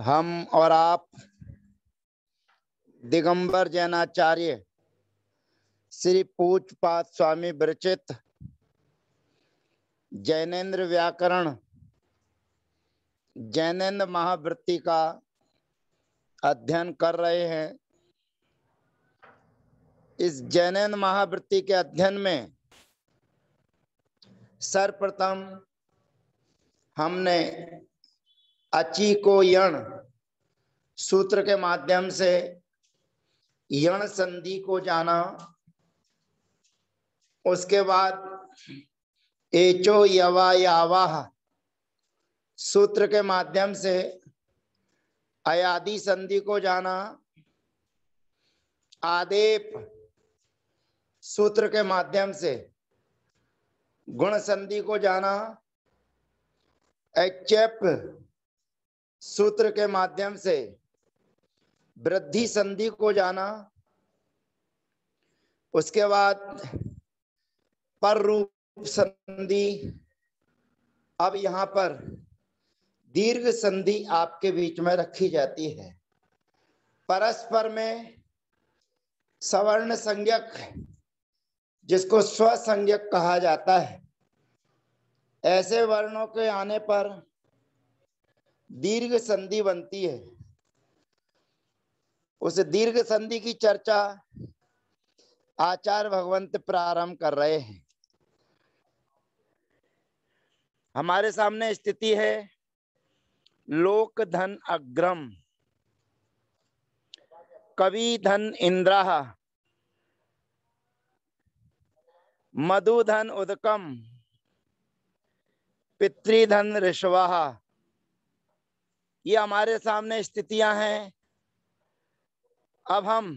हम और आप दिगंबर जैनाचार्य श्री पूजपात स्वामी विरचित जैनेन्द्र व्याकरण जैनेन्द्र महावृत्ति का अध्ययन कर रहे हैं इस जैनेन्द्र महावृत्ति के अध्ययन में सर्वप्रथम हमने अची को यण सूत्र के माध्यम से यण संधि को जाना उसके बाद एचो यवा यावाह सूत्र के माध्यम से अयादि संधि को जाना आदेप सूत्र के माध्यम से गुण संधि को जाना एचेप सूत्र के माध्यम से वृद्धि संधि को जाना उसके बाद पर रूप संधि अब यहां पर दीर्घ संधि आपके बीच में रखी जाती है परस्पर में सवर्ण संज्ञक जिसको स्व संज्ञक कहा जाता है ऐसे वर्णों के आने पर दीर्घ संधि बनती है उस दीर्घ संधि की चर्चा आचार्य भगवंत प्रारंभ कर रहे हैं हमारे सामने स्थिति है लोक धन अग्रम कवि धन इंद्रा धन उदकम पितृधन ऋषवाहा ये हमारे सामने स्थितियां हैं अब हम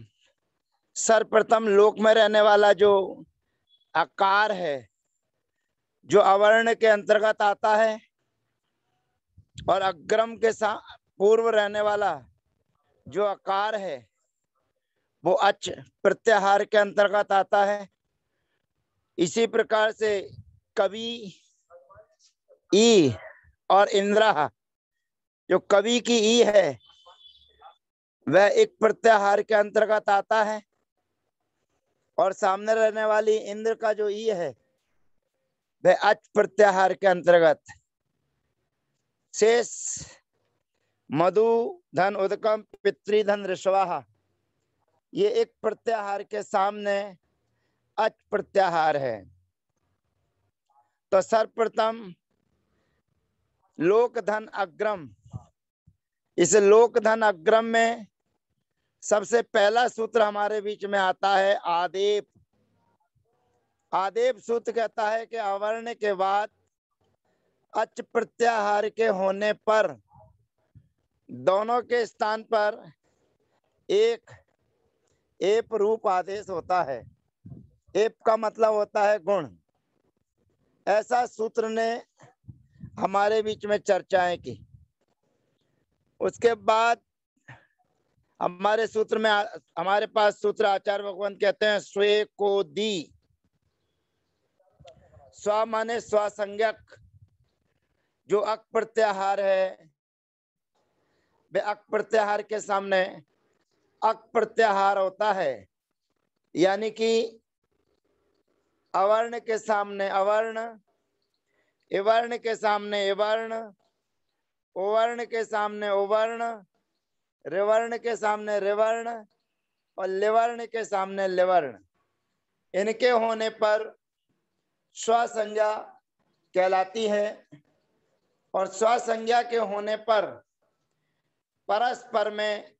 सर्वप्रथम लोक में रहने वाला जो आकार है जो अवर्ण के अंतर्गत आता है और अग्रम के साथ पूर्व रहने वाला जो आकार है वो अच प्रत्याहार के अंतर्गत आता है इसी प्रकार से कवि ई और इंद्रा जो कवि की ई है वह एक प्रत्याहार के अंतर्गत आता है और सामने रहने वाली इंद्र का जो ई है वह अच प्रत्याहार के अंतर्गत शेष मधु धन उदकम पितृधन ऋषवाहा ये एक प्रत्याहार के सामने अच प्रत्याहार है तो सर्वप्रथम लोक धन अग्रम इस धन अग्रम में सबसे पहला सूत्र हमारे बीच में आता है आदेप आदेप सूत्र कहता है कि अवर्ण के बाद अच प्रत्याहार के होने पर दोनों के स्थान पर एक एप रूप आदेश होता है एप का मतलब होता है गुण ऐसा सूत्र ने हमारे बीच में चर्चाएं की उसके बाद हमारे सूत्र में हमारे पास सूत्र आचार्य भगवान कहते हैं स्वे को दी स्व माने स्वसंज्ञक जो अक प्रत्याहार है वे अक प्रत्याहार के सामने अक प्रत्याहार होता है यानी कि अवर्ण के सामने अवर्ण इवर्ण के सामने इवर्ण ओवर्ण के सामने ओवर्ण रिवर्ण के सामने रिवर्ण और लिवर्ण के सामने लिवर्ण इनके होने पर स्वसंज्ञा कहलाती है और स्वसंज्ञा के होने पर परस्पर में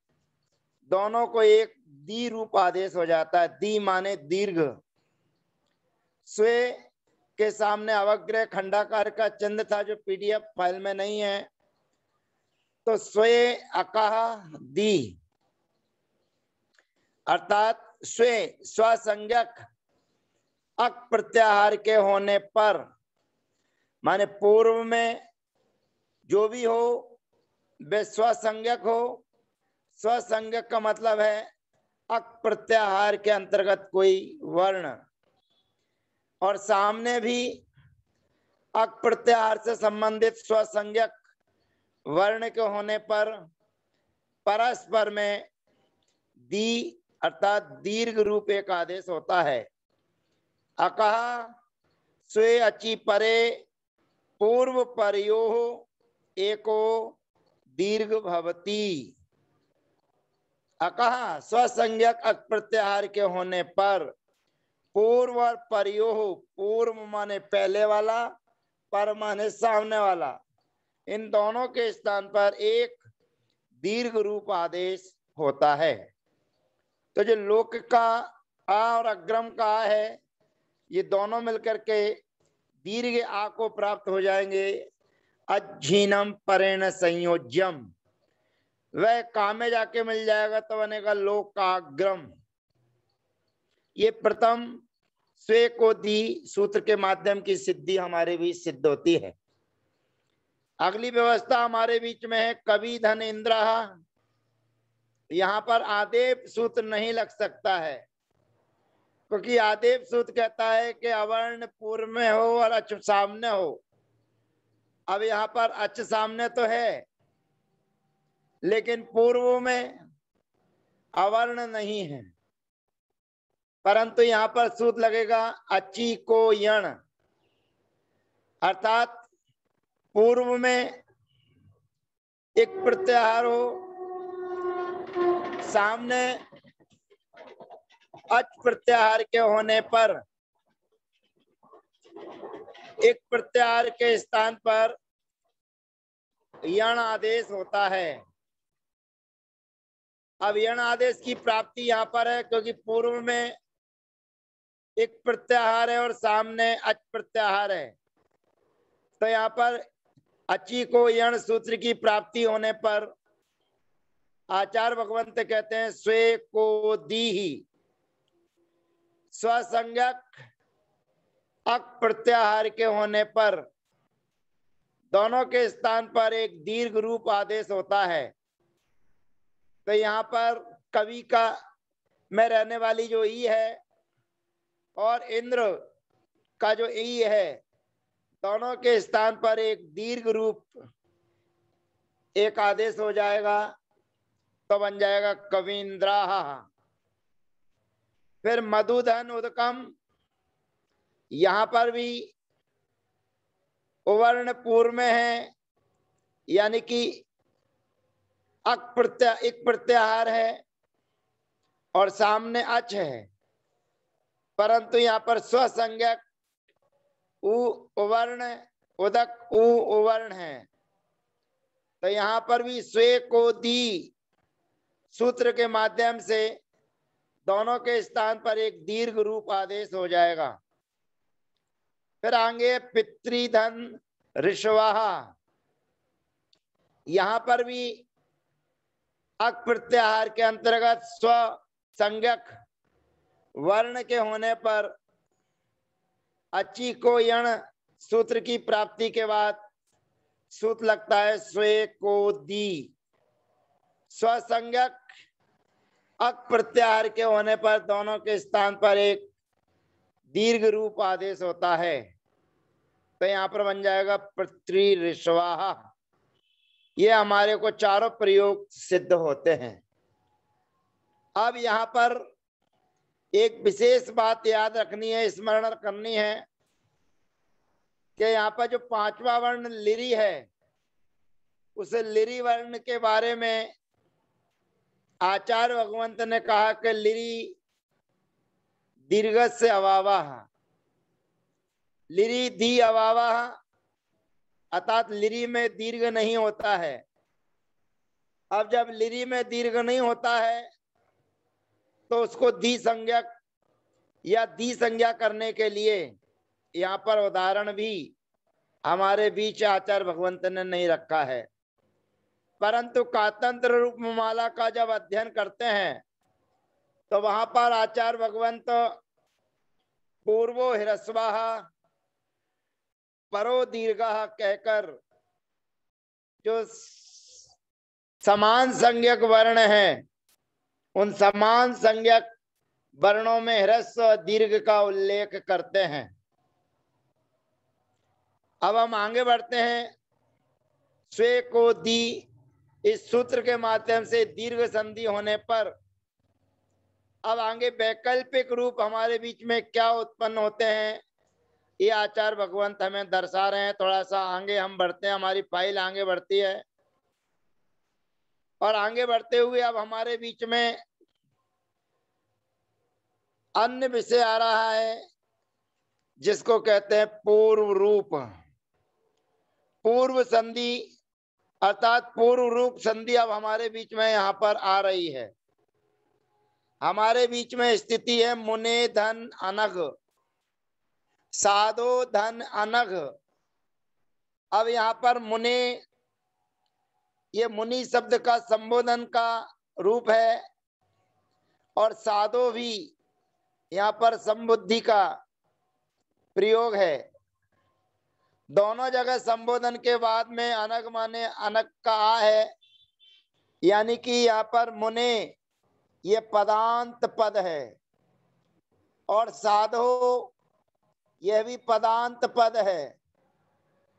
दोनों को एक दी रूप आदेश हो जाता है दी माने दीर्घ स्वे के सामने अवग्रह खंडाकार का चिन्ह था जो पीडीएफ फाइल में नहीं है तो स्वय अकह दी अर्थात स्वे स्वसंज्ञक अक प्रत्याहार के होने पर माने पूर्व में जो भी हो वे स्वसंज्ञक हो स्वसंज्ञक का मतलब है अक प्रत्याहार के अंतर्गत कोई वर्ण और सामने भी अक प्रत्याहार से संबंधित स्वसंज्ञक वर्ण के होने पर परस्पर में दी अर्थात दीर्घ रूप एक आदेश होता है अकह स्वे अची परे पूर्व परयो एको दीर्घ भवती अकह स्वसंज्ञक अक प्रत्याहार के होने पर पूर्व और परयो पूर्व माने पहले वाला पर माने सामने वाला इन दोनों के स्थान पर एक दीर्घ रूप आदेश होता है तो जो लोक का आ और अग्रम का आ है ये दोनों मिलकर के दीर्घ आ को प्राप्त हो जाएंगे अजीनम परेण संयोज्यम वह कामे जाके मिल जाएगा तो बनेगा लोक काग्रम ये प्रथम स्वे को दी सूत्र के माध्यम की सिद्धि हमारे भी सिद्ध होती है अगली व्यवस्था हमारे बीच में है कवि धन इंद्र यहाँ पर आदेव सूत्र नहीं लग सकता है क्योंकि आदेव सूत्र कहता है कि अवर्ण पूर्व में हो और अच सामने हो अब यहाँ पर अच सामने तो है लेकिन पूर्व में अवर्ण नहीं है परंतु यहाँ पर सूत्र लगेगा अची को यण अर्थात पूर्व में एक प्रत्याहार हो सामने अच प्रत्याहार के होने पर एक प्रत्याहार के स्थान पर यण आदेश होता है अब यण आदेश की प्राप्ति यहाँ पर है क्योंकि पूर्व में एक प्रत्याहार है और सामने अच प्रत्याहार है तो यहाँ पर अची को यण सूत्र की प्राप्ति होने पर आचार्य भगवंत कहते हैं स्वे को दी ही स्वसंज्ञक अक प्रत्याहार के होने पर दोनों के स्थान पर एक दीर्घ रूप आदेश होता है तो यहाँ पर कवि का में रहने वाली जो ई है और इंद्र का जो ई है दोनों के स्थान पर एक दीर्घ रूप एक आदेश हो जाएगा तो बन जाएगा कविंद्रा फिर मधुधन उदकम यहां पर भी उवर्ण पूर्व में है यानी कि अक प्रत्या एक प्रत्याहार है और सामने अच है परंतु यहाँ पर स्वसंज्ञक उवर्ण उदक उवर्ण है तो यहां पर भी स्वे को दी सूत्र के माध्यम से दोनों के स्थान पर एक दीर्घ रूप आदेश हो जाएगा फिर आगे पितृधन ऋषवाहा यहां पर भी अक प्रत्याहार के अंतर्गत स्व संज्ञक वर्ण के होने पर को यण सूत्र की प्राप्ति के बाद सूत्र लगता है स्वे को दी स्वसंज्ञक अक प्रत्याहार के होने पर दोनों के स्थान पर एक दीर्घ रूप आदेश होता है तो यहाँ पर बन जाएगा पृथ्वी रिश्वाहा ये हमारे को चारों प्रयोग सिद्ध होते हैं अब यहाँ पर एक विशेष बात याद रखनी है स्मरण करनी है कि यहाँ पर जो पांचवा वर्ण लिरी है उस लिरी वर्ण के बारे में आचार्य भगवंत ने कहा कि लिरी दीर्घ से अवावा लिरी दी अवावा अर्थात लिरी में दीर्घ नहीं होता है अब जब लिरी में दीर्घ नहीं होता है तो उसको दी संज्ञा या दी संज्ञा करने के लिए यहाँ पर उदाहरण भी हमारे बीच आचार्य भगवंत ने नहीं रखा है परंतु कातंत्र रूप माला का जब अध्ययन करते हैं तो वहां पर आचार्य भगवंत पूर्वो हिरस्वाह परो दीर्घ कहकर जो समान संज्ञक वर्ण है उन समान संज्ञक वर्णों में ह्रस्व दीर्घ का उल्लेख करते हैं अब हम आगे बढ़ते हैं स्वे को दी इस सूत्र के माध्यम से दीर्घ संधि होने पर अब आगे वैकल्पिक रूप हमारे बीच में क्या उत्पन्न होते हैं ये आचार्य भगवंत हमें दर्शा रहे हैं थोड़ा सा आगे हम बढ़ते हैं हमारी फाइल आगे बढ़ती है और आगे बढ़ते हुए अब हमारे बीच में अन्य विषय आ रहा है जिसको कहते हैं पूर्व रूप पूर्व संधि अर्थात पूर्व रूप संधि अब हमारे बीच में यहाँ पर आ रही है हमारे बीच में स्थिति है मुने धन अनघ साधो धन अनघ अब यहाँ पर मुने ये मुनि शब्द का संबोधन का रूप है और साधो भी यहाँ पर संबुद्धि का प्रयोग है दोनों जगह संबोधन के बाद में अनक माने अनक का आ है यानी कि यहाँ पर मुने ये पदांत पद है और साधो यह भी पदांत पद है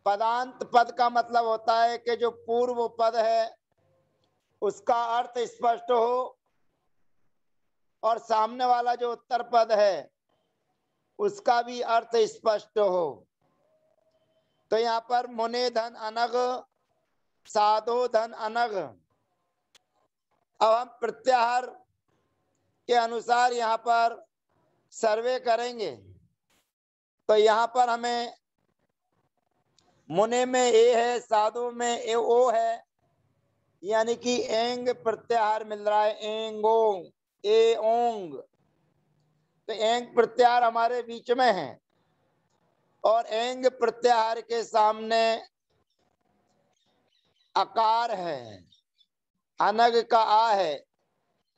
पदांत पद का मतलब होता है कि जो पूर्व पद है उसका अर्थ स्पष्ट हो और सामने वाला जो उत्तर पद है उसका भी अर्थ स्पष्ट हो तो यहाँ पर मुने धन अनग साधो धन अनग अब हम प्रत्याहार के अनुसार यहाँ पर सर्वे करेंगे तो यहाँ पर हमें मुने में ए है साधु में ए ओ है यानी कि एंग प्रत्याहार मिल रहा है ओंग ए ओंग तो एंग प्रत्याहार हमारे बीच में है और एंग प्रत्याहार के सामने आकार है अनग का आ है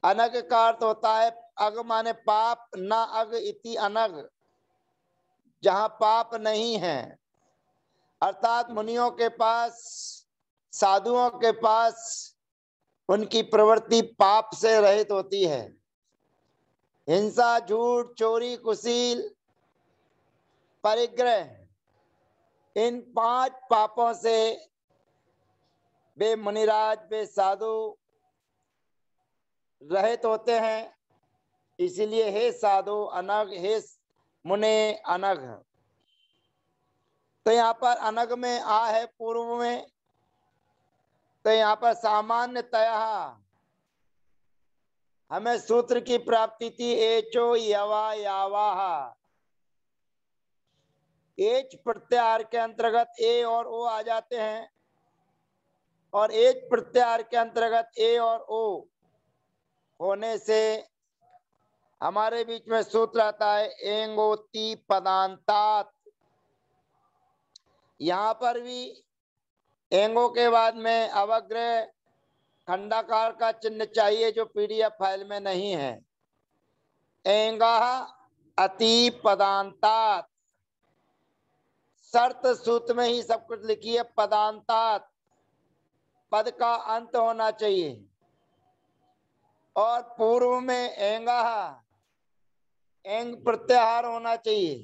अनग का अर्थ होता है अग माने पाप ना अग इति अनग जहा पाप नहीं है अर्थात मुनियों के पास साधुओं के पास उनकी प्रवृत्ति पाप से रहित होती है हिंसा झूठ चोरी कुशील परिग्रह इन पांच पापों से वे मुनिराज वे साधु रहित होते हैं इसीलिए हे साधु अनग हे मुने अनघ तो यहाँ पर अनग में आ है पूर्व में तो यहाँ पर सामान्यतया हमें सूत्र की प्राप्ति थी एचो यवा यावाह एच प्रत्यार के अंतर्गत ए और ओ आ जाते हैं और एच प्रत्यार के अंतर्गत ए और ओ होने से हमारे बीच में सूत्र आता है एंगोती पदांतात यहाँ पर भी एंगो के बाद में अवग्रह खंडाकार का चिन्ह चाहिए जो पीडीएफ फाइल में नहीं है एंगा अति पदांता शर्त सूत्र में ही सब कुछ है पदांता पद का अंत होना चाहिए और पूर्व में एंगा एंग प्रत्याहार होना चाहिए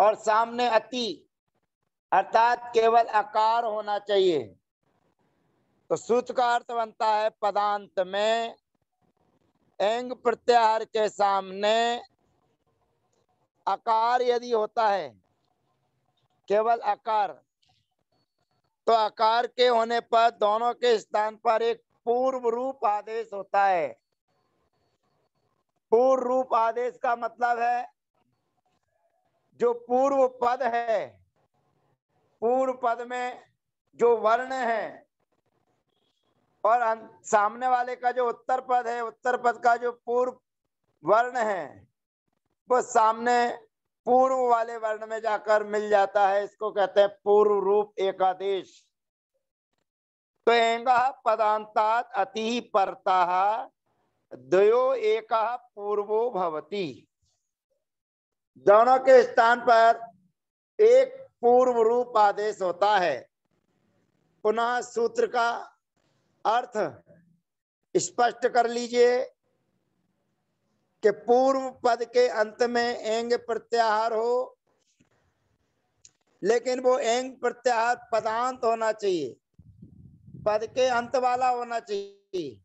और सामने अति अर्थात केवल आकार होना चाहिए तो सूत्र का अर्थ बनता है पदांत में एंग प्रत्याहार के सामने आकार यदि होता है केवल आकार तो आकार के होने पर दोनों के स्थान पर एक पूर्व रूप आदेश होता है पूर्व रूप आदेश का मतलब है जो पूर्व पद है पूर्व पद में जो वर्ण है और अं-, सामने वाले का जो उत्तर पद है उत्तर पद का जो पूर्व वर्ण है वो सामने पूर्व वाले वर्ण में जाकर मिल जाता है इसको कहते हैं पूर्व रूप एकादेश तो एंग पदांता अति परता दो एक पूर्वो भवती दोनों के स्थान पर एक पूर्व रूप आदेश होता है पुनः सूत्र का अर्थ स्पष्ट कर लीजिए कि पूर्व पद के अंत में एंग प्रत्याहार हो लेकिन वो एंग प्रत्याहार पदांत होना चाहिए पद के अंत वाला होना चाहिए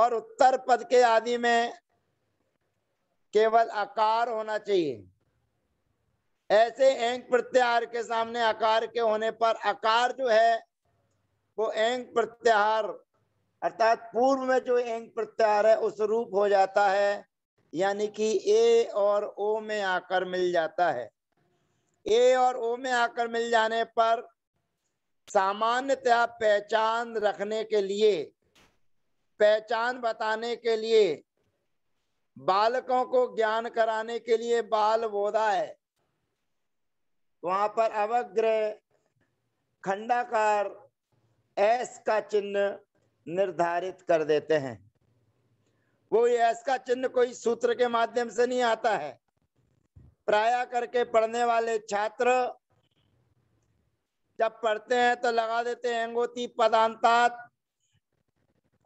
और उत्तर पद के आदि में केवल आकार होना चाहिए ऐसे एंग प्रत्याहार के सामने आकार के होने पर आकार जो है वो एंग प्रत्याहार अर्थात पूर्व में जो एंग प्रत्याहार है उस रूप हो जाता है यानी कि ए और ओ में आकर मिल जाता है ए और ओ में आकर मिल जाने पर सामान्यतया पहचान रखने के लिए पहचान बताने के लिए बालकों को ज्ञान कराने के लिए बाल बोधा है वहां पर अवग्रह खंडाकार एस का चिन्ह निर्धारित कर देते हैं वो एस का चिन्ह कोई सूत्र के माध्यम से नहीं आता है प्राय करके पढ़ने वाले छात्र जब पढ़ते हैं तो लगा देते हैं अंगोती पदांतात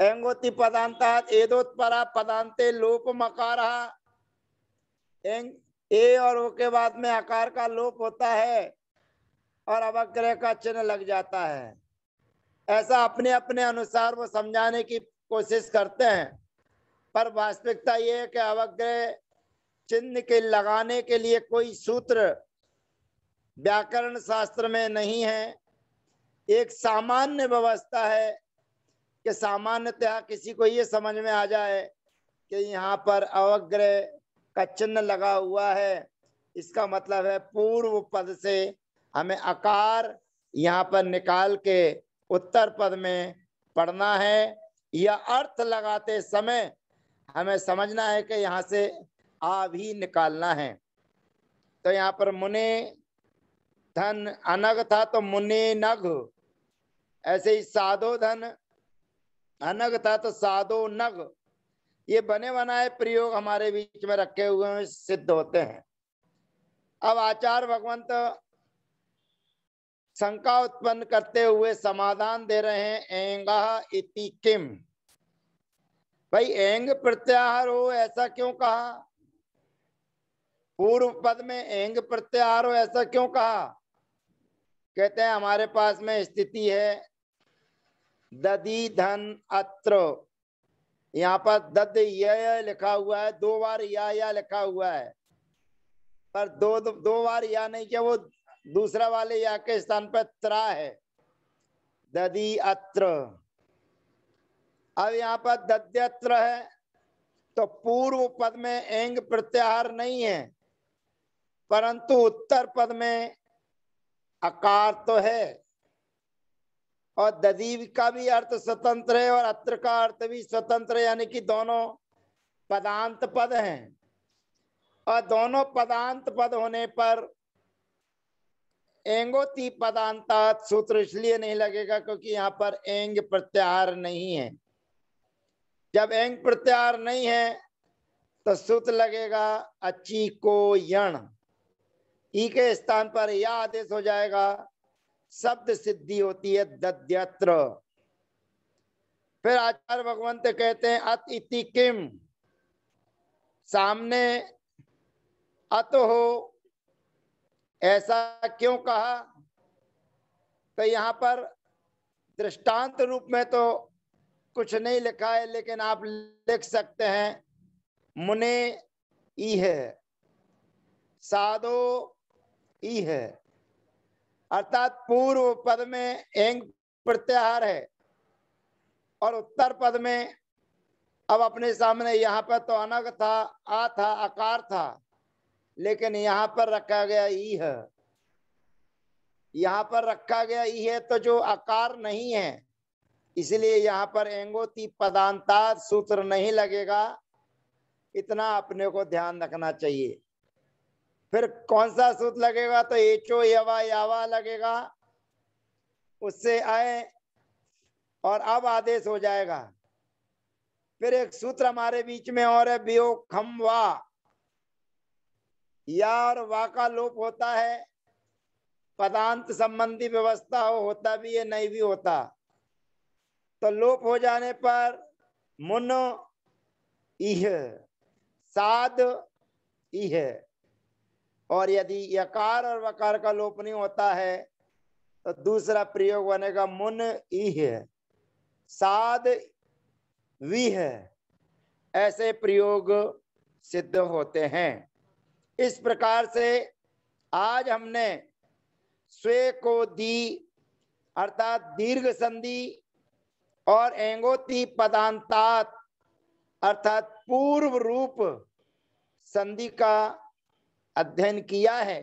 एंगोति पदांतात एदोत्परा पदांते लोप मकार एंग ए और ओ के बाद में आकार का लोप होता है और अवग्रह का चिन्ह लग जाता है ऐसा अपने अपने अनुसार वो समझाने की कोशिश करते हैं पर वास्तविकता ये है कि अवग्रह चिन्ह के लगाने के लिए कोई सूत्र व्याकरण शास्त्र में नहीं है एक सामान्य व्यवस्था है कि सामान्यतः किसी को ये समझ में आ जाए कि यहाँ पर अवग्रह का चिन्ह लगा हुआ है इसका मतलब है पूर्व पद से हमें अकार यहाँ पर निकाल के उत्तर पद में पढ़ना है या अर्थ लगाते समय हमें समझना है कि यहाँ से आ भी निकालना है तो यहाँ पर मुने धन अनग था तो मुने नघ ऐसे ही साधो धन अनग था तो नग ये बने बनाए प्रयोग हमारे बीच में रखे हुए हैं सिद्ध होते हैं अब आचार्य भगवंत शंका उत्पन्न करते हुए समाधान दे रहे हैं एंगा इति किम भाई एंग प्रत्याहार हो ऐसा क्यों कहा पूर्व पद में एंग प्रत्याहार हो ऐसा क्यों कहा कहते हैं हमारे पास में स्थिति है ददी धन अत्र यहाँ पर दद य लिखा हुआ है दो बार या या लिखा हुआ है पर दो दो, बार या नहीं क्या वो दूसरा वाले या के स्थान पर त्रा है दधी अत्र अब यहाँ पर दध्यत्र है तो पूर्व पद में एंग प्रत्याहार नहीं है परंतु उत्तर पद में आकार तो है और ददीव का भी अर्थ स्वतंत्र है और अत्र का अर्थ भी स्वतंत्र यानी कि दोनों पदांत पद हैं और दोनों पदांत पद होने पर एंगोती पदांता सूत्र इसलिए नहीं लगेगा क्योंकि यहाँ पर एंग प्रत्याहार नहीं है जब एंग प्रत्याहार नहीं है तो सूत्र लगेगा अची को यण ई के स्थान पर यह आदेश हो जाएगा शब्द सिद्धि होती है दद्यत्र फिर आचार्य भगवंत कहते हैं अत इति किम सामने अत हो ऐसा क्यों कहा तो यहां पर दृष्टांत रूप में तो कुछ नहीं लिखा है लेकिन आप लिख सकते हैं मुने ई है साधो ई है अर्थात पूर्व पद में एंग प्रत्याहार है और उत्तर पद में अब अपने सामने यहाँ पर तो अनग था आ था आकार था लेकिन यहाँ पर रखा गया ई है यहाँ पर रखा गया ई है तो जो आकार नहीं है इसलिए यहाँ पर एंगोती पदांता सूत्र नहीं लगेगा इतना अपने को ध्यान रखना चाहिए फिर कौन सा सूत्र लगेगा तो एचो यवा यावा लगेगा उससे आए और अब आदेश हो जाएगा फिर एक सूत्र हमारे बीच में और है बियोग खम वा या और वा का लोप होता है पदांत संबंधी व्यवस्था हो होता भी है नहीं भी होता तो लोप हो जाने पर मुन इह साध इह और यदि यकार और वकार का लोप नहीं होता है तो दूसरा प्रयोग बनेगा मुन ई है साध वी है ऐसे प्रयोग सिद्ध होते हैं इस प्रकार से आज हमने स्वे को दी अर्थात दीर्घ संधि और एंगोति पदांतात अर्थात पूर्व रूप संधि का अध्ययन किया है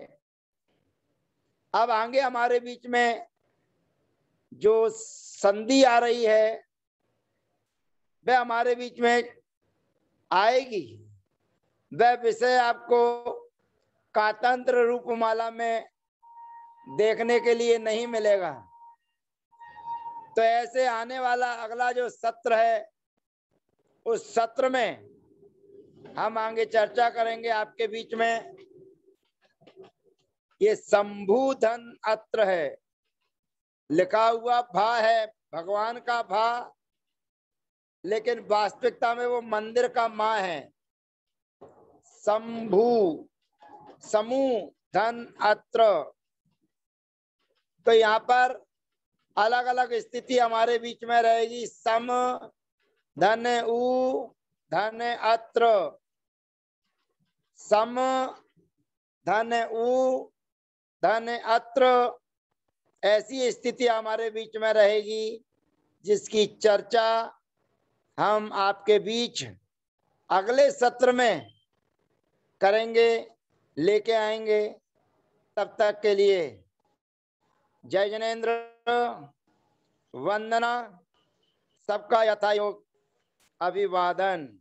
अब आगे हमारे बीच में जो संधि आ रही है वह हमारे बीच में आएगी वह विषय आपको कातंत्र रूपमाला में देखने के लिए नहीं मिलेगा तो ऐसे आने वाला अगला जो सत्र है उस सत्र में हम आगे चर्चा करेंगे आपके बीच में ये धन अत्र है लिखा हुआ भा है भगवान का भा लेकिन वास्तविकता में वो मंदिर का माँ है शंभु समूह धन अत्र तो यहाँ पर अलग अलग स्थिति हमारे बीच में रहेगी सम धन उ धन अत्र सम धन उ धन अत्र ऐसी स्थिति हमारे बीच में रहेगी जिसकी चर्चा हम आपके बीच अगले सत्र में करेंगे लेके आएंगे तब तक के लिए जय जनेन्द्र वंदना सबका यथायोग अभिवादन